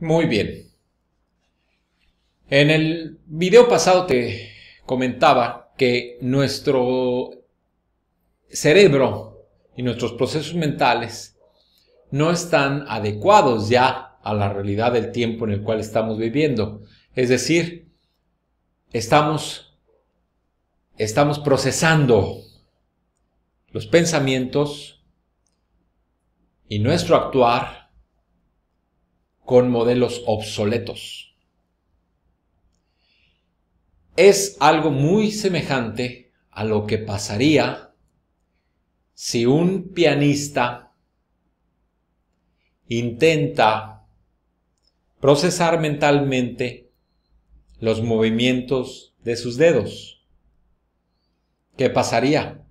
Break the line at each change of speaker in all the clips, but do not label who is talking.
Muy bien. En el video pasado te comentaba que nuestro cerebro y nuestros procesos mentales no están adecuados ya a la realidad del tiempo en el cual estamos viviendo. Es decir, estamos, estamos procesando los pensamientos y nuestro actuar con modelos obsoletos. Es algo muy semejante a lo que pasaría si un pianista intenta procesar mentalmente los movimientos de sus dedos. ¿Qué pasaría?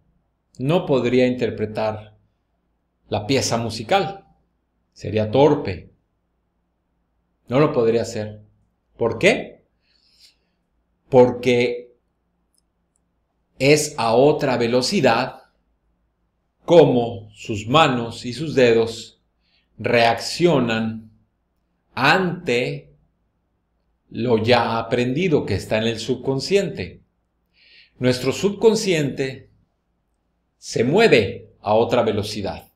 No podría interpretar la pieza musical. Sería torpe, no lo podría hacer. ¿Por qué? Porque es a otra velocidad como sus manos y sus dedos reaccionan ante lo ya aprendido que está en el subconsciente. Nuestro subconsciente se mueve a otra velocidad,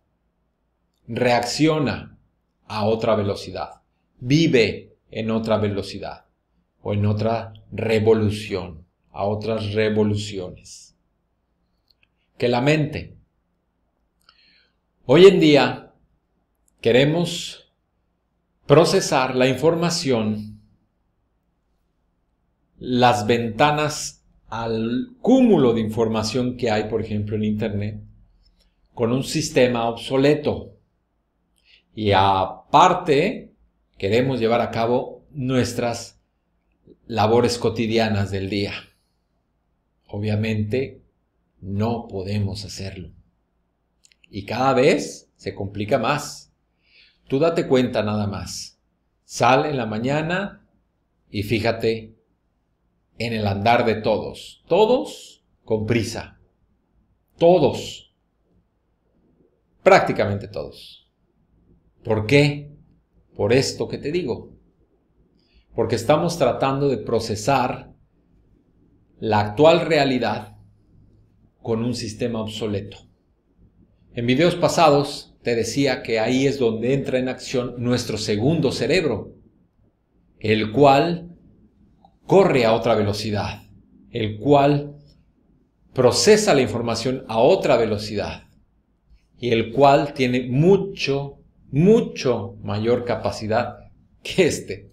reacciona a otra velocidad vive en otra velocidad o en otra revolución, a otras revoluciones. Que la mente. Hoy en día queremos procesar la información, las ventanas al cúmulo de información que hay, por ejemplo, en Internet, con un sistema obsoleto. Y aparte, queremos llevar a cabo nuestras labores cotidianas del día. Obviamente no podemos hacerlo. Y cada vez se complica más. Tú date cuenta nada más. Sal en la mañana y fíjate en el andar de todos. Todos con prisa. Todos. Prácticamente todos. ¿Por qué? por esto que te digo. Porque estamos tratando de procesar la actual realidad con un sistema obsoleto. En videos pasados te decía que ahí es donde entra en acción nuestro segundo cerebro, el cual corre a otra velocidad, el cual procesa la información a otra velocidad y el cual tiene mucho mucho mayor capacidad que este.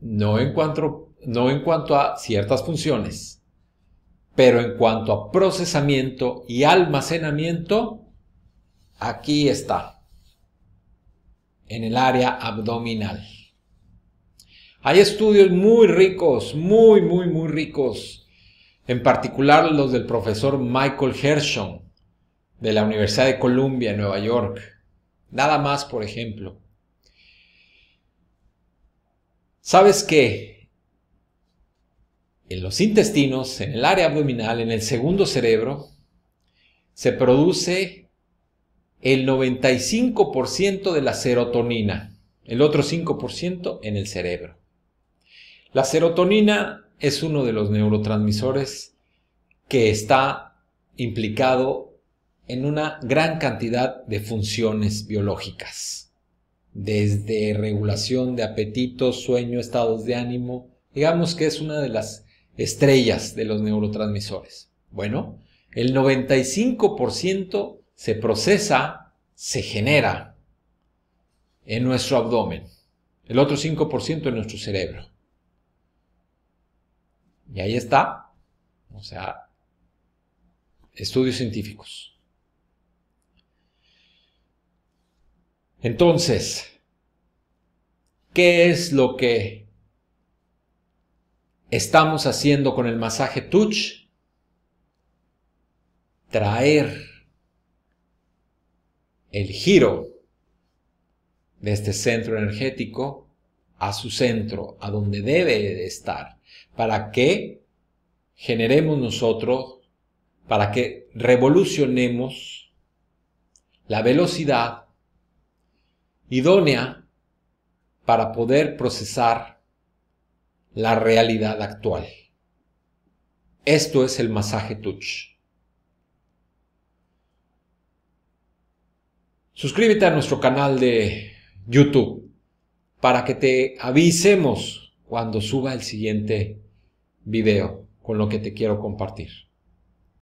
No en cuanto, no en cuanto a ciertas funciones, pero en cuanto a procesamiento y almacenamiento, aquí está, en el área abdominal. Hay estudios muy ricos, muy, muy, muy ricos, en particular los del profesor Michael Hershon, de la Universidad de Columbia Nueva York. Nada más, por ejemplo. ¿Sabes que En los intestinos, en el área abdominal, en el segundo cerebro, se produce el 95% de la serotonina, el otro 5% en el cerebro. La serotonina es uno de los neurotransmisores que está implicado en una gran cantidad de funciones biológicas, desde regulación de apetito, sueño, estados de ánimo, digamos que es una de las estrellas de los neurotransmisores. Bueno, el 95% se procesa, se genera en nuestro abdomen, el otro 5% en nuestro cerebro. Y ahí está, o sea, estudios científicos. Entonces, ¿qué es lo que estamos haciendo con el masaje touch? Traer el giro de este centro energético a su centro, a donde debe de estar, para que generemos nosotros, para que revolucionemos la velocidad idónea para poder procesar la realidad actual. Esto es el masaje touch. Suscríbete a nuestro canal de YouTube para que te avisemos cuando suba el siguiente video con lo que te quiero compartir.